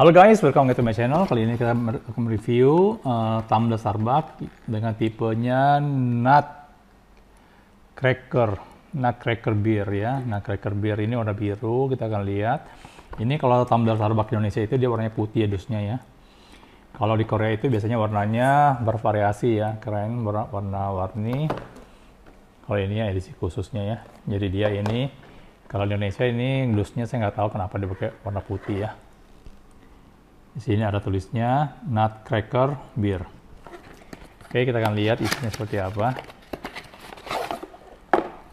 Halo guys, welcome back to my channel. Kali ini kita akan mereview uh, eh, tumbler Starbucks dengan tipenya nut cracker, nut cracker beer ya. Nut cracker beer ini warna biru, kita akan lihat. Ini kalau tumbler Starbucks Indonesia itu dia warnanya putih ya dusnya ya. Kalau di Korea itu biasanya warnanya bervariasi ya, keren warna-warni. Kalau ini ya edisi khususnya ya. Jadi dia ini kalau di Indonesia ini dusnya saya nggak tahu kenapa dia pakai warna putih ya. Di sini ada tulisnya Nutcracker Beer. Oke, kita akan lihat isinya seperti apa.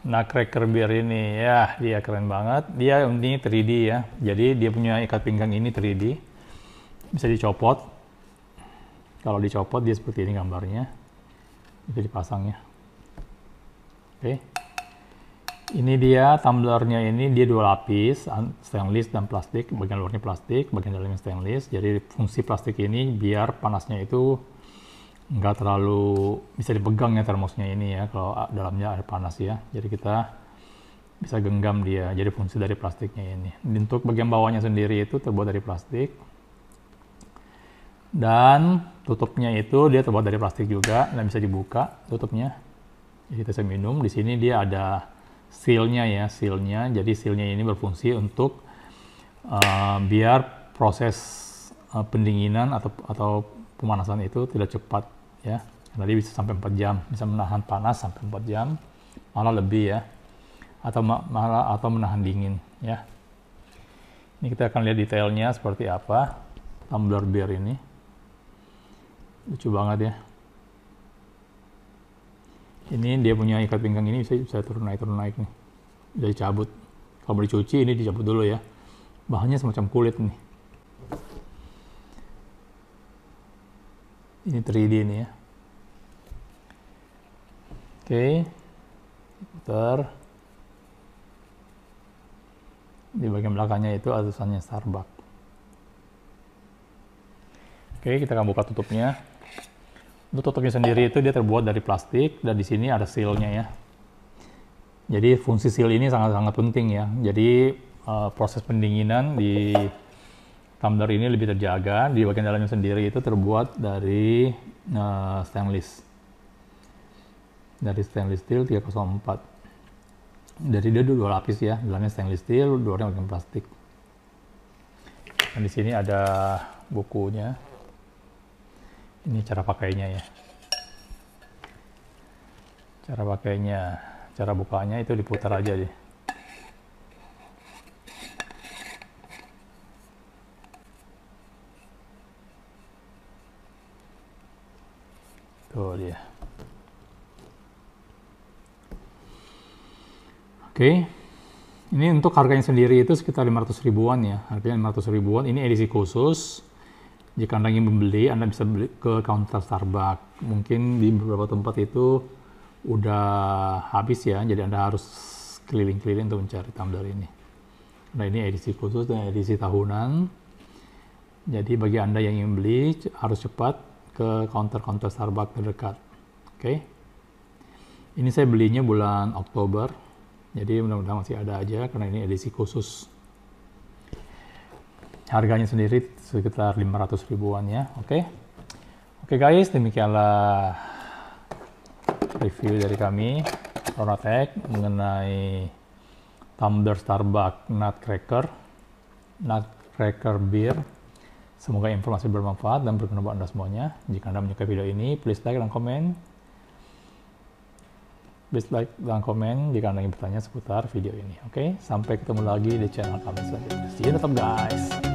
Nutcracker Beer ini, ya dia keren banget. Dia ini 3D ya, jadi dia punya ikat pinggang ini 3D. Bisa dicopot. Kalau dicopot dia seperti ini gambarnya. Itu dipasangnya. Oke. Ini dia tumblernya ini, dia dua lapis, stainless dan plastik, bagian luarnya plastik, bagian dalamnya stainless. Jadi fungsi plastik ini biar panasnya itu nggak terlalu bisa dipegang ya termosnya ini ya, kalau dalamnya air panas ya. Jadi kita bisa genggam dia, jadi fungsi dari plastiknya ini. Untuk bagian bawahnya sendiri itu terbuat dari plastik. Dan tutupnya itu dia terbuat dari plastik juga, dan bisa dibuka tutupnya. Jadi kita bisa minum, di sini dia ada sealnya ya sealnya jadi sealnya ini berfungsi untuk uh, biar proses uh, pendinginan atau atau pemanasan itu tidak cepat ya tadi bisa sampai 4 jam bisa menahan panas sampai 4 jam malah lebih ya atau malah atau menahan dingin ya ini kita akan lihat detailnya seperti apa tumbler beer ini lucu banget ya ini dia punya ikat pinggang ini bisa bisa turun naik turun naik nih Jadi cabut kalau dicuci ini dicabut dulu ya bahannya semacam kulit nih ini 3D ini ya oke okay. putar di bagian belakangnya itu atasannya Starbucks oke kita akan buka tutupnya untuk tutupnya sendiri itu dia terbuat dari plastik dan di sini ada sealnya ya. Jadi fungsi seal ini sangat-sangat penting ya. Jadi uh, proses pendinginan di tumbler ini lebih terjaga. Di bagian dalamnya sendiri itu terbuat dari uh, stainless. Dari stainless steel 304. Jadi dia dua lapis ya, dalamnya stainless steel, luarnya bagian plastik. Dan di sini ada bukunya ini cara pakainya ya cara pakainya cara bukanya itu diputar aja deh tuh dia oke ini untuk harganya sendiri itu sekitar 500 ribuan ya harganya 500 ribuan ini edisi khusus jika Anda ingin membeli, Anda bisa beli ke counter Starbucks. Mungkin di beberapa tempat itu udah habis ya, jadi Anda harus keliling-keliling untuk mencari tumbler ini. Nah ini edisi khusus dan edisi tahunan. Jadi bagi Anda yang ingin beli, harus cepat ke counter-counter Starbucks terdekat. Oke. Okay? Ini saya belinya bulan Oktober. Jadi mudah-mudahan masih ada aja karena ini edisi khusus harganya sendiri sekitar 500 ribuan ya oke okay. oke okay guys demikianlah review dari kami Ronatech mengenai tumbler Starbucks Nutcracker Nutcracker Beer semoga informasi bermanfaat dan berguna buat anda semuanya jika anda menyukai video ini please like dan komen please like dan komen jika anda ingin bertanya seputar video ini oke okay? sampai ketemu lagi di channel kami selanjutnya see you tetap guys